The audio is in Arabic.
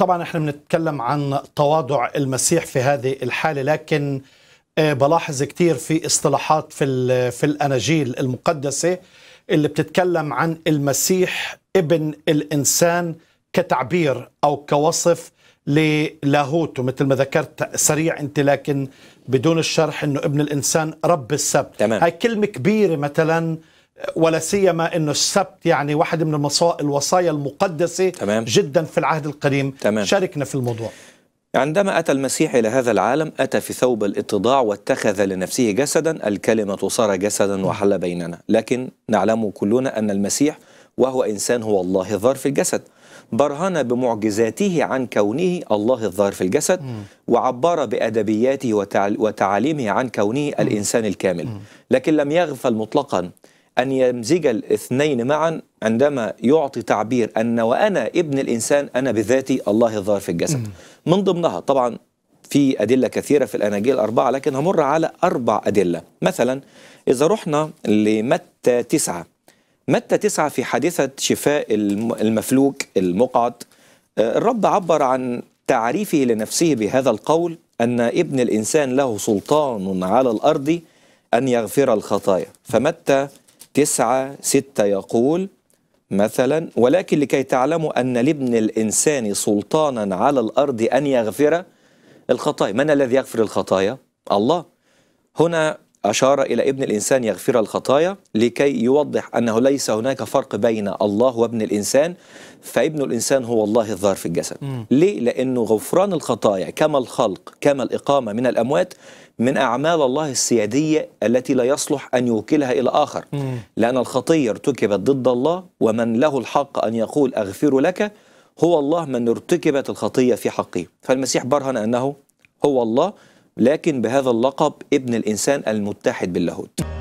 طبعا احنا بنتكلم عن تواضع المسيح في هذه الحاله لكن آه، بلاحظ كثير في اصطلاحات في في الاناجيل المقدسه اللي بتتكلم عن المسيح ابن الانسان كتعبير او كوصف للاهوت مثل ما ذكرت سريع انت لكن بدون الشرح انه ابن الانسان رب السبت تمام. هاي كلمه كبيره مثلا ولا سيما انه السبت يعني واحد من الوصايا المقدسه تمام. جدا في العهد القديم تمام. شاركنا في الموضوع عندما أتى المسيح إلى هذا العالم أتى في ثوب الاتضاع واتخذ لنفسه جسدا الكلمة صار جسدا وحل بيننا لكن نعلم كلنا أن المسيح وهو إنسان هو الله الظاهر في الجسد برهن بمعجزاته عن كونه الله الظاهر في الجسد وعبر بأدبياته وتعاليمه عن كونه الإنسان الكامل لكن لم يغفل مطلقا أن يمزج الاثنين معا عندما يعطي تعبير أن وأنا ابن الإنسان أنا بذاتي الله الظاهر في الجسد من ضمنها طبعا في أدلة كثيرة في الأناجيل الأربعة لكن همر على أربع أدلة مثلا إذا رحنا لمتى تسعة متى تسعة في حادثة شفاء المفلوك المقعد آه، الرب عبر عن تعريفه لنفسه بهذا القول أن ابن الإنسان له سلطان على الأرض أن يغفر الخطايا فمتى تسعة ستة يقول مثلا ولكن لكي تعلموا أن لابن الإنسان سلطانا على الأرض أن يغفر الخطايا من الذي يغفر الخطايا؟ الله هنا أشار إلى ابن الإنسان يغفر الخطايا لكي يوضح أنه ليس هناك فرق بين الله وابن الإنسان فابن الإنسان هو الله الظاهر في الجسد مم. ليه؟ لأنه غفران الخطايا كما الخلق كما الإقامة من الأموات من أعمال الله السيادية التي لا يصلح أن يوكلها إلى آخر مم. لأن الخطية ارتكبت ضد الله ومن له الحق أن يقول أغفر لك هو الله من ارتكبت الخطية في حقه فالمسيح برهن أنه هو الله لكن بهذا اللقب ابن الإنسان المتحد باللاهوت